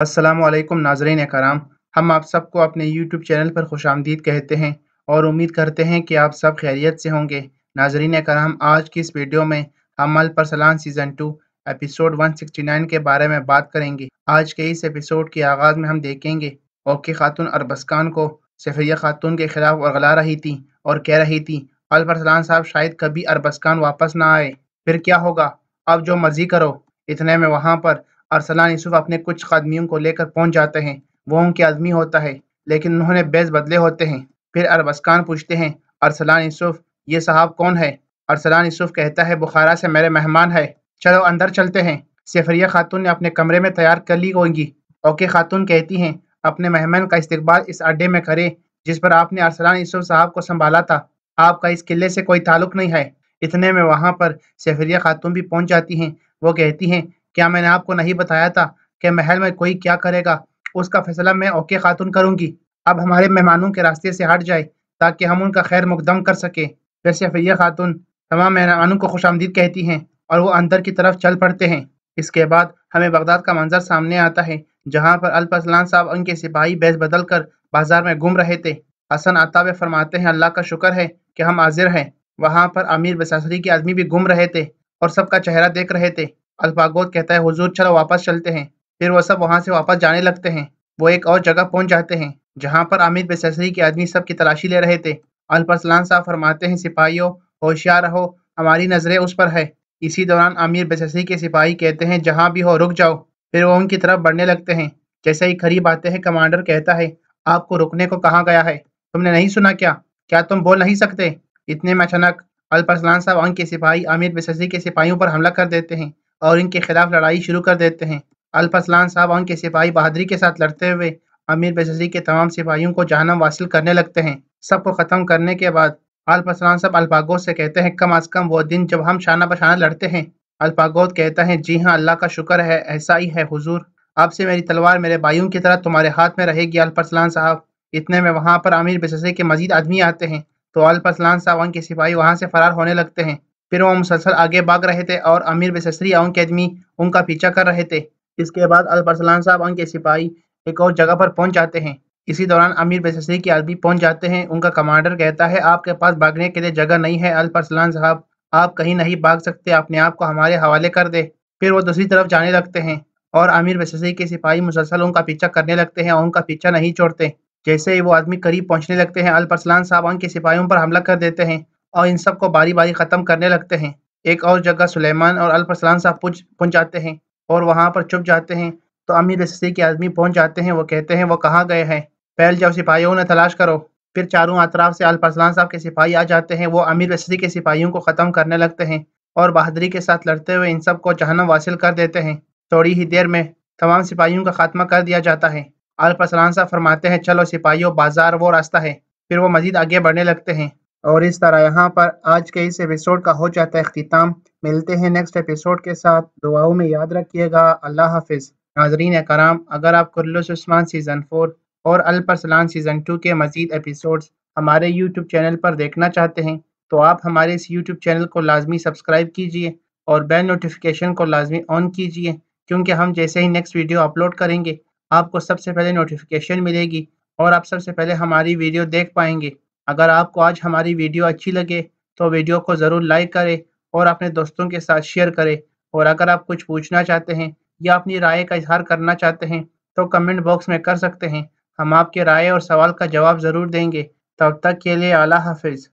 असलम नाजरीन कराम हम आप सबको अपने YouTube चैनल पर खुश आमदीद कहते हैं और उम्मीद करते हैं कि आप सब खैरियत से होंगे नाजरीन कराम आज की इस वीडियो में हम Alparslan season two episode 169 के बारे में बात करेंगे आज के इस एपिसोड के आगाज़ में हम देखेंगे ओके खातून अरबस्कान को सफरिया खातून के खिलाफ अगला रही थी और कह रही थी अल परसलान साहब शायद कभी अरबस्कान वापस ना आए फिर क्या होगा अब जो मर्जी करो इतने में वहाँ पर अरसलान यूसुफ अपने कुछ कदमियों को लेकर पहुंच जाते हैं वो उनके आदमी होता है लेकिन उन्होंने बेस बदले होते हैं फिर अरबस्कान पूछते हैं अरसलान यूसुफ ये साहब कौन है अरसलान यूसुफ कहता है बुखारा से मेरे मेहमान है चलो अंदर चलते हैं सेफरिया खातून ने अपने कमरे में तैयार कर ली होंगी ओके खातून कहती हैं अपने मेहमान का इस्तेबाल इस अड्डे में करें जिस पर आपने अरसलान यूसुफ साहब को संभाला था आपका इस किले से कोई ताल्लुक नहीं है इतने में वहाँ पर सेफरिया खातून भी पहुँच जाती हैं वो कहती हैं क्या मैंने आपको नहीं बताया था कि महल में कोई क्या करेगा उसका फैसला मैं ओके खातून करूंगी अब हमारे मेहमानों के रास्ते से हट जाए ताकि हम उनका खैर मुकदम कर सकें वैसे फैया खातून तमाम मेहमानों को खुश आमदीद कहती हैं और वो अंदर की तरफ चल पड़ते हैं इसके बाद हमें बगदाद का मंजर सामने आता है जहाँ पर अल्पसलान साहब उनके सिपाही बैस बदल कर बाजार में घूम रहे थे हसन आताब फरमाते हैं अल्लाह का शुक्र है कि हम हाजिर हैं वहाँ पर अमीर बसासरी के आदमी भी घूम रहे थे और सबका चेहरा देख रहे थे अल्फागोत कहता है हुजूर चलो वापस चलते हैं फिर वह सब वहाँ से वापस जाने लगते हैं वो एक और जगह पहुँच जाते हैं जहाँ पर आमिर बेसरी के आदमी सब की तलाशी ले रहे थे अल्परसलान साहब फरमाते हैं सिपाहियों होशियार रहो हमारी नज़रें उस पर है इसी दौरान आमिर बेसरी के सिपाही कहते हैं जहाँ भी हो रुक जाओ फिर वो उनकी तरफ बढ़ने लगते हैं जैसे ही खरीब आते हैं कमांडर कहता है आपको रुकने को कहा गया है तुमने नहीं सुना क्या क्या तुम बोल नहीं सकते इतने में अचानक अल्पसलान साहब अंग के सिपाही आमिर बेसरी के सिपाहियों पर हमला कर देते हैं और इनके खिलाफ लड़ाई शुरू कर देते हैं अल्पसलान साहब और उनके सिपाही बहादुरी के साथ लड़ते हुए अमीर बेसरी के तमाम सिपाहियों को जहनम वासिल करने लगते हैं सबको ख़त्म करने के बाद अल्पसलान साहब अल्पागोद से कहते हैं कम अज़ कम वो दिन जब हम शाना बशाना लड़ते हैं अल्पागोद कहता है जी हाँ अल्लाह का शुक्र है ऐसा ही है हुजूर अब से मेरी तलवार मेरे भाइयों की तरह तुम्हारे हाथ में रहेगी अल्पसलान साहब इतने में वहाँ पर अमीर बससे के मजीद आदमी आते हैं तो अल्पसलान साहब उनके सिपाही वहाँ से फरार होने लगते हैं फिर वो मुसलसल आगे भाग रहे थे और अमीर बेसरी और उनके आदमी उनका पीछा कर रहे थे इसके बाद अलबरसलान साहब उनके सिपाही एक और जगह पर पहुंच जाते हैं इसी दौरान अमीर बेसरी के आदमी पहुंच जाते हैं उनका कमांडर कहता है आपके पास भागने के लिए जगह नहीं है अलबरसलान साहब आप कहीं नहीं भाग सकते अपने आप को हमारे हवाले कर दे फिर वो दूसरी तरफ जाने लगते हैं और आमिर बेसरी के सिपाही मुसलसल उनका पीछा करने लगते हैं और उनका पीछा नहीं छोड़ते जैसे ही वो आदमी करीब पहुंचने लगते हैं अलपरसलान साहब उनके सिपाहियों पर हमला कर देते हैं और इन सब को बारी बारी ख़त्म करने लगते हैं एक और जगह सुलेमान और अलपरसलान साहब पहुँच पहुँच जाते हैं और वहाँ पर चुप जाते हैं तो अमीर रस्सी के आदमी पहुँच जाते हैं वो कहते हैं वो कहाँ गए हैं पहल जाओ सिपाहियों ने तलाश करो फिर चारों अतराफ से अलपरसलान साहब के सिपाही आ जाते हैं वो अमीर रस्सी के सिपाहियों को ख़त्म करने लगते हैं और बहादरी के साथ लड़ते हुए इन सब को जहनम वासिल कर देते हैं थोड़ी ही देर में तमाम सिपाहियों का खात्मा कर दिया जाता है अलपरसलान साहब फरमाते हैं चलो सिपाहियों बाजार वो रास्ता है फिर वो मजीद आगे बढ़ने लगते हैं और इस तरह यहाँ पर आज के इस एपिसोड का हो जाता है अख्ताम मिलते हैं नेक्स्ट एपिसोड के साथ दुआओं में याद रखिएगा अल्लाह हाफिज नाजरीन कराम अगर आप कुल्लस सीज़न फोर और अलपरसलान सीज़न टू के मजीद एपिसोड्स हमारे यूट्यूब चैनल पर देखना चाहते हैं तो आप हमारे इस यूट्यूब चैनल को लाजमी सब्सक्राइब कीजिए और बेल नोटिफिकेशन को लाजमी ऑन कीजिए क्योंकि हम जैसे ही नेक्स्ट वीडियो अपलोड करेंगे आपको सबसे पहले नोटिफिकेशन मिलेगी और आप सबसे पहले हमारी वीडियो देख पाएंगे अगर आपको आज हमारी वीडियो अच्छी लगे तो वीडियो को ज़रूर लाइक करें और अपने दोस्तों के साथ शेयर करें और अगर आप कुछ पूछना चाहते हैं या अपनी राय का इजहार करना चाहते हैं तो कमेंट बॉक्स में कर सकते हैं हम आपके राय और सवाल का जवाब ज़रूर देंगे तब तक के लिए आला हाफिज़